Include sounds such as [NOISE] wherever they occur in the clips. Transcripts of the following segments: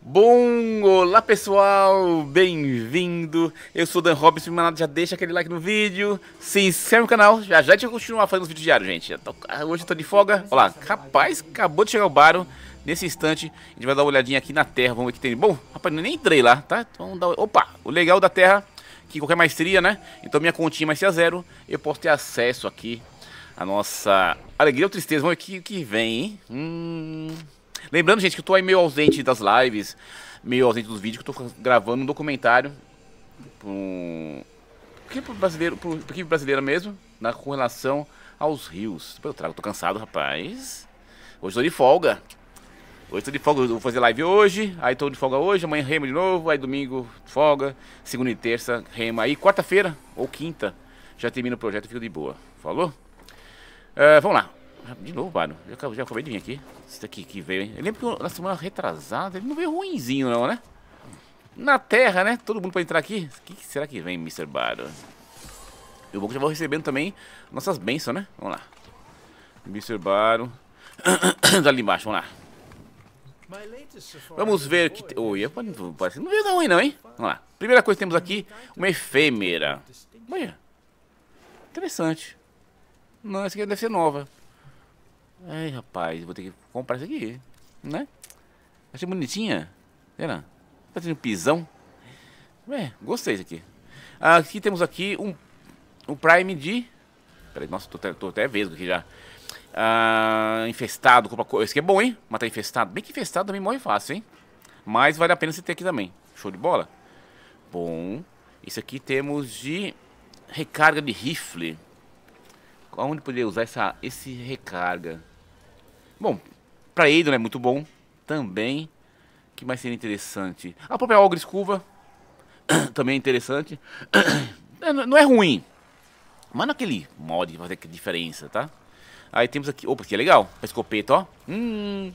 Bom, olá pessoal, bem-vindo. Eu sou Dan Robbins, se já deixa aquele like no vídeo, se inscreve no canal, já já a gente continuar fazendo os vídeos diários, gente. tô, hoje eu tô de folga. Olha lá, rapaz, acabou de chegar o Baro. Nesse instante, a gente vai dar uma olhadinha aqui na terra, vamos ver o que tem. Bom, rapaz, nem entrei lá, tá? Então, vamos dar... opa, o legal da terra, que qualquer maestria, né? Então minha continha vai ser a zero, eu posso ter acesso aqui à nossa alegria ou tristeza. Vamos ver o que, que vem, hein? Hum... Lembrando, gente, que eu tô aí meio ausente das lives, meio ausente dos vídeos, que eu tô gravando um documentário pro. Porque pro brasileiro, pro, pro equipe brasileira mesmo, na, com relação aos rios. Depois eu trago, tô cansado, rapaz. Hoje tô de folga. Hoje tô de folga, vou fazer live hoje, aí tô de folga hoje, amanhã remo de novo, aí domingo folga, segunda e terça rema aí, quarta-feira ou quinta já termina o projeto, fica de boa. Falou? Uh, vamos lá. Ah, de novo, Baro. Já, já acabei de vir aqui. Esse daqui que veio, hein? Eu lembro que na semana retrasada ele não veio ruimzinho, não, né? Na Terra, né? Todo mundo pra entrar aqui. O que, será que vem, Mr. Baro? Eu vou já vou recebendo também nossas bênçãos, né? Vamos lá. Mr. Baro. tá ali embaixo, vamos lá. Vamos ver o que... Te... Oi, eu parece não veio da ruim, não, hein? Vamos lá. Primeira coisa que temos aqui, uma efêmera. Olha. Interessante. Não, essa aqui deve ser nova. Ai, rapaz, vou ter que comprar isso aqui, né? Achei bonitinha. Pera, Tá tendo pisão? É, gostei disso aqui. Aqui temos aqui um, um Prime de... Peraí, nossa, tô, tô até vesgo aqui já. Ah, infestado, coisa. Esse aqui é bom, hein? tá infestado. Bem que infestado também morre fácil, hein? Mas vale a pena você ter aqui também. Show de bola. Bom. Isso aqui temos de recarga de rifle. Onde poderia usar essa, esse recarga? Bom, pra Eidon é muito bom. Também. que mais seria interessante? A própria Ogre Escuva. [COUGHS] também é interessante. [COUGHS] É, não é ruim. Mas naquele é mod que fazer diferença, tá? Aí temos aqui. Opa, que é legal. Pra escopeta, ó. Hum.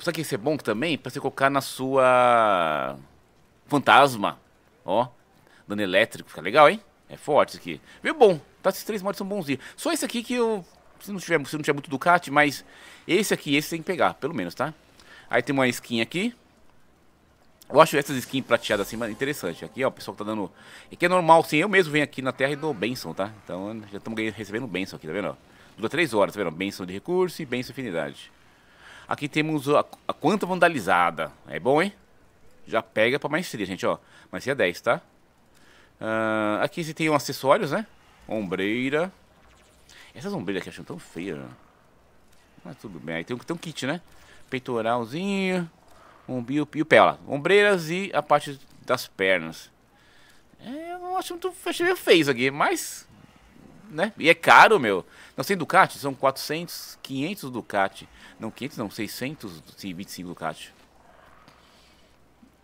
Sabe que isso é bom também? Pra você colocar na sua. Fantasma. Ó. Dano elétrico. Fica legal, hein? É forte isso aqui. Viu bom. Tá, esses três mods são bonzinhos. Só esse aqui que eu... Se não tiver, se não tiver muito Ducati, mas... Esse aqui, esse tem que pegar, pelo menos, tá? Aí tem uma skin aqui. Eu acho essas skins prateadas assim interessante. Aqui, ó, o pessoal que tá dando... Aqui é normal, sim. eu mesmo venho aqui na Terra e dou benção, tá? Então, já estamos recebendo benção aqui, tá vendo? Dura três horas, tá vendo? Benção de recurso e benção de afinidade. Aqui temos a, a quanta vandalizada. É bom, hein? Já pega pra maestria, gente, ó. Maestria 10, tá? Uh, aqui você tem um acessórios, né? Ombreira. Essas ombreiras aqui acham tão feias. Mas tudo bem. Aí tem, tem um kit, né? Peitoralzinho. Umbil e o pé, lá. Ombreiras e a parte das pernas. É, eu não acho muito. Achei meio feio isso aqui, mas. Né? E é caro, meu. Não, sem Ducati, são 400, 500 Ducati. Não, 500 não, 625 Ducati.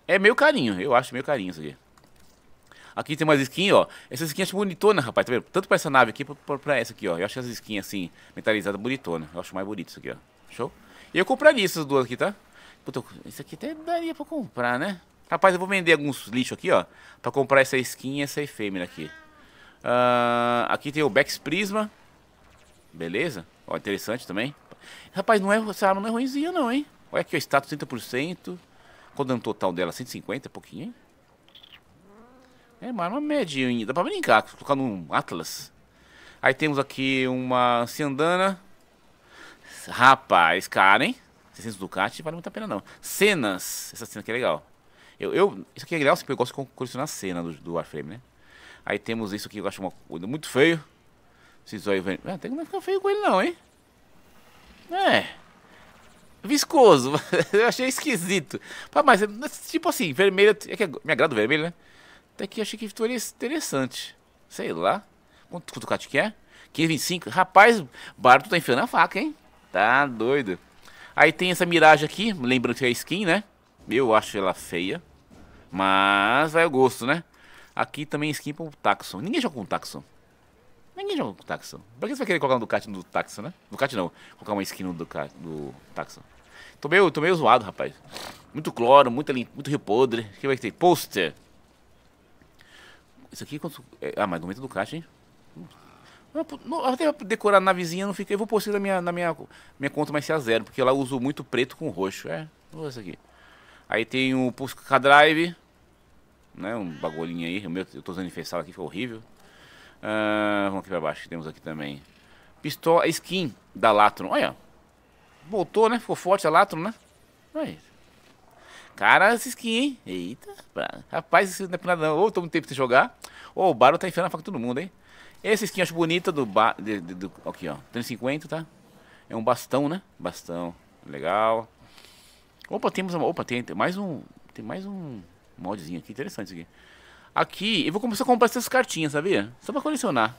É meio carinho, eu acho meio carinho isso aqui. Aqui tem mais skins, ó. Essa skin acho bonitona, rapaz, tá vendo? Tanto pra essa nave aqui, pra, pra, essa aqui, ó. Eu acho as skins, assim, metalizadas bonitona. Eu acho mais bonito isso aqui, ó. Show? E eu compraria essas duas aqui, tá? Puta, isso aqui até daria pra comprar, né? Rapaz, eu vou vender alguns lixos aqui, ó. Pra comprar essa skin e essa efêmera aqui. Uh, aqui tem o Bex Prisma. Beleza? Ó, interessante também. Rapaz, não é, essa arma não é ruimzinha não, hein? Olha aqui, o status 30%. Qual o dano total dela? 150, pouquinho, hein? É, é uma arma média ainda, dá pra brincar, colocar num Atlas. Aí temos aqui uma Ciandana. Rapaz, cara, hein? 600 Ducati, vale muito a pena não. Cenas, essa cena aqui é legal. Eu, eu, isso aqui é legal, porque eu gosto de colecionar cena do, do Warframe, né? Aí temos isso aqui, eu acho uma coisa muito feio. Esses olhos Ah, tem que não ficar feio com ele não, hein? É. Viscoso, [LAUGHS] eu achei esquisito. Mas, tipo assim, vermelho... É que é, me agrada o vermelho, né? Até que achei que Vitória interessante. Sei lá. Quanto, quanto Ducati que é? 15,25? Rapaz, Barto tá enfiando a faca, hein? Tá doido. Aí tem essa miragem aqui, lembrando que é skin, né? Eu acho ela feia. Mas vai é o gosto, né? Aqui também é skin pro Taxon. Ninguém joga com o Taxon. Ninguém joga com o Taxon. Pra que você vai querer colocar um Ducati no Taxon, né? Ducati não. Colocar uma skin no Ducati, do Taxon. Tô meio, tô meio zoado, rapaz. Muito cloro, muito, muito rio podre. O que vai ter? Poster. Isso aqui é, é. Ah, mas no momento do caixa, hein? até decorar na vizinha não fica. Eu vou pôr isso na minha, na minha, minha conta, mas se a é zero, porque lá eu uso muito preto com roxo. É, vou isso aqui. Aí tem o Pusca Drive, né? Um bagulhinho aí. O meu, eu tô usando infestado aqui, foi horrível. Ah, vamos aqui pra baixo, temos aqui também. Pistola, skin da Latron. Olha, voltou, né? Ficou forte a Latron, né? Olha Cara, essa skin, hein? Eita, rapaz, isso não é por nada não. Ou toma um tempo de jogar, ou o Baro tá enfiando a faca todo mundo, hein? Esse skin eu acho bonita do, ba... de, de, do... Aqui, ó, 350, tá? É um bastão, né? Bastão, legal. Opa, temos uma... Opa, tem, tem mais um... Tem mais um modzinho aqui, interessante isso aqui. Aqui, eu vou começar a comprar essas cartinhas, sabia? Só pra colecionar.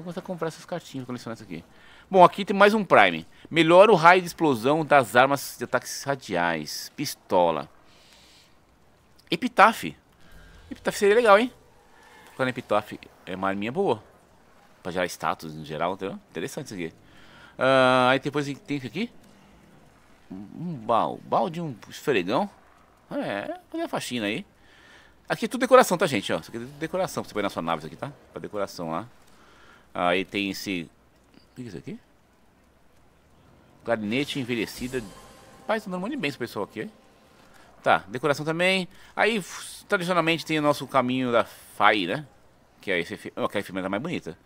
Vou começar a comprar essas cartinhas, colecionar isso aqui. Bom, aqui tem mais um Prime. Melhora o raio de explosão das armas de ataques radiais. Pistola. Epitaph. Epitaph seria legal, hein? Quando Epitaph é uma arminha boa. Pra gerar status no geral, entendeu? Interessante isso aqui. Uh, aí depois tem isso aqui. Um balde, balde um esfregão. É, fazer a faxina aí. Aqui é tudo decoração, tá, gente? Ó, isso aqui é decoração pra você vai na sua nave isso aqui, tá? Pra decoração lá. Aí tem esse... O que é isso aqui? Clarinete envelhecida. Rapaz, tá dando muito bem esse pessoal aqui, Tá, decoração também. Aí, tradicionalmente, tem o nosso caminho da FAI, né? Que é esse... Oh, é a enfermeira mais bonita.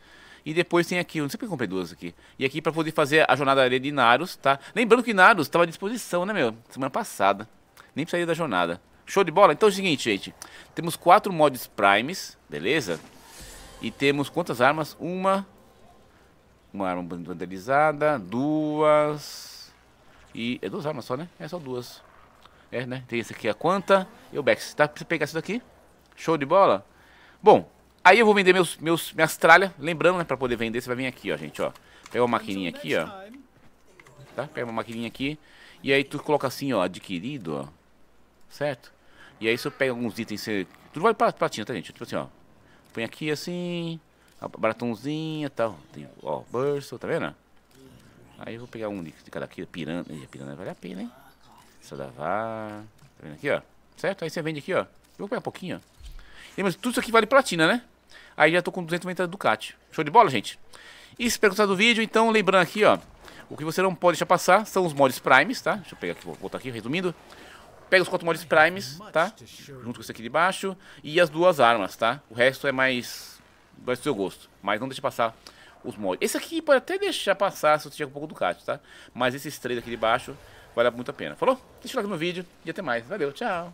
E depois tem aqui, não sei porque comprei duas aqui. E aqui para poder fazer a jornada areia de Naros, tá? Lembrando que Naros estava à disposição, né, meu? Semana passada. Nem precisaria da jornada. Show de bola? Então é o seguinte, gente. Temos quatro mods primes, beleza? E temos quantas armas? Uma. Uma arma vandalizada. Duas. E. É duas armas só, né? É só duas. É, né? Tem esse aqui a quanta e o Bex. Tá pra você pegar isso daqui. Show de bola? Bom, aí eu vou vender meus, meus, minhas tralhas. Lembrando, né? Pra poder vender, você vai vir aqui, ó, gente, ó. Pega uma maquininha aqui, ó. Tá? Pega uma maquininha aqui. E aí tu coloca assim, ó, adquirido, ó. Certo? E aí você pega alguns itens, você... Tudo vai pra platina, tá, gente? Tipo assim, ó. Põe aqui assim, a baratãozinha e tal. Tem, ó, burso, tá vendo? Aí eu vou pegar um de, cada aqui, piranha. Ih, vale a pena, hein? Sodavar. Tá vendo aqui, ó? Certo? Aí você vende aqui, ó. Eu vou pegar um pouquinho, ó. E, mas tudo isso aqui vale platina, né? Aí já tô com 290 Ducati. Show de bola, gente? E se perguntar do vídeo, então lembrando aqui, ó. O que você não pode deixar passar são os mods primes, tá? Deixa eu pegar aqui, vou voltar aqui, resumindo. Pega os quatro mods primes, tá? Junto com esse aqui de baixo. E as duas armas, tá? O resto é mais... Vai do seu gosto. Mas não deixe passar os mods. Esse aqui pode até deixar passar se você tiver um pouco do cátio, tá? Mas esses três aqui de baixo vale muito a pena. Falou? Deixa o like no vídeo e até mais. Valeu, tchau!